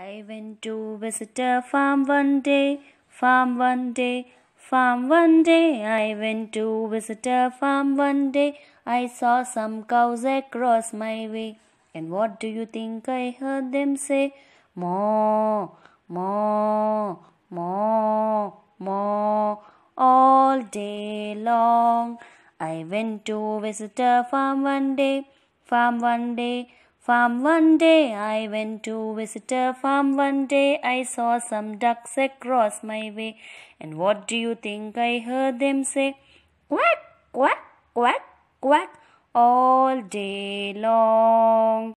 I went to visit a farm one day, farm one day, farm one day. I went to visit a farm one day. I saw some cows across my way. And what do you think I heard them say? Moo, moo, moo, moo, all day long. I went to visit a farm one day, farm one day, farm one day. I went to visit a farm one day. I saw some ducks across my way. And what do you think I heard them say? Quack, quack, quack, quack all day long.